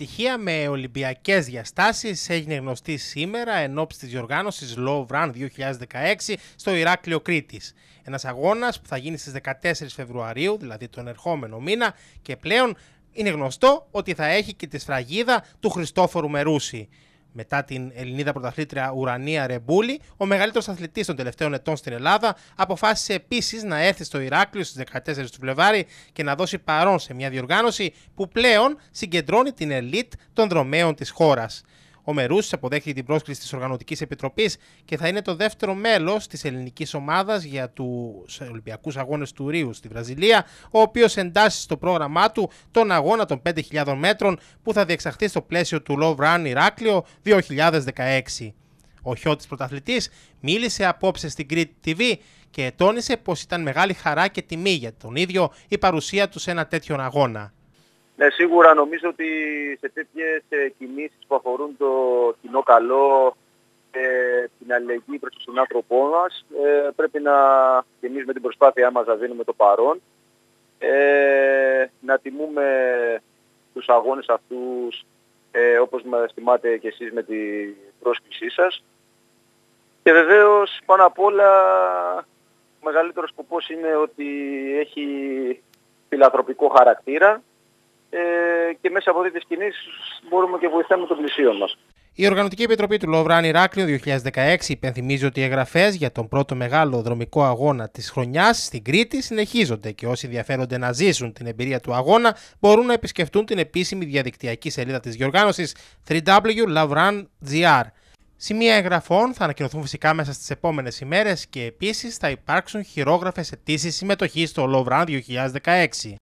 επιτυχία με Ολυμπιακές διαστάσεις έγινε γνωστή σήμερα εν ώψη της διοργάνωσης Love Run 2016 στο Ηράκλειο Κρήτης. Ένας αγώνας που θα γίνει στις 14 Φεβρουαρίου, δηλαδή τον ερχόμενο μήνα, και πλέον είναι γνωστό ότι θα έχει και τη σφραγίδα του Χριστόφορου Μερούση μετά την Ελληνίδα πρωταθλήτρια Ουρανία Ρεμπούλη, ο μεγαλύτερος αθλητής των τελευταίων ετών στην Ελλάδα, αποφάσισε επίσης να έρθει στο Ηράκλειο στις 14 του Φλεβάρι και να δώσει παρόν σε μια διοργάνωση που πλέον συγκεντρώνει την ελίτ των δρομέων της χώρας. Ο Μερού αποδέχεται την πρόσκληση της Οργανωτικής Επιτροπής και θα είναι το δεύτερο μέλος της ελληνικής ομάδας για τους Ολυμπιακούς Αγώνες του Ρίου στη Βραζιλία, ο οποίος εντάσσει στο πρόγραμμά του τον αγώνα των 5.000 μέτρων που θα διεξαχθεί στο πλαίσιο του Love Run Ηράκλειο 2016. Ο Χιώτης πρωταθλητής μίλησε απόψε στην Greek TV και τόνισε πως ήταν μεγάλη χαρά και τιμή για τον ίδιο η παρουσία του σε ένα τέτοιον αγώνα. Ναι, σίγουρα νομίζω ότι σε τέτοιες ε, κινήσεις που αφορούν το κοινό καλό και την αλληλεγγύη προς τον άνθρωπό μας ε, πρέπει να και με την προσπάθειά μας να δίνουμε το παρόν ε, να τιμούμε τους αγώνες αυτούς όπως μας θυμάτε και εσείς με την πρόσκλησή σας. Και βεβαίως πάνω απ' όλα ο μεγαλύτερος σκοπός είναι ότι έχει φιλανθρωπικό χαρακτήρα ε, και μέσα από τη σκηνή μπορούμε και βοηθάμε τον πλησίον μας. Η Οργανωτική Επιτροπή του Λοβράν Ηράκλειο 2016 υπενθυμίζει ότι οι εγγραφές για τον πρώτο μεγάλο δρομικό αγώνα της χρονιάς στην Κρήτη συνεχίζονται και όσοι ενδιαφέρονται να ζήσουν την εμπειρία του αγώνα μπορούν να επισκεφτούν την επίσημη διαδικτυακή σελίδα της διοργάνωσης www.lavran.gr. Σημεία εγγραφών θα ανακοινωθούν φυσικά μέσα στις επόμενες ημέρες και επίσης θα υπάρξουν χειρόγραφες αιτήσεις συμμετοχής στο Λοβράν 2016.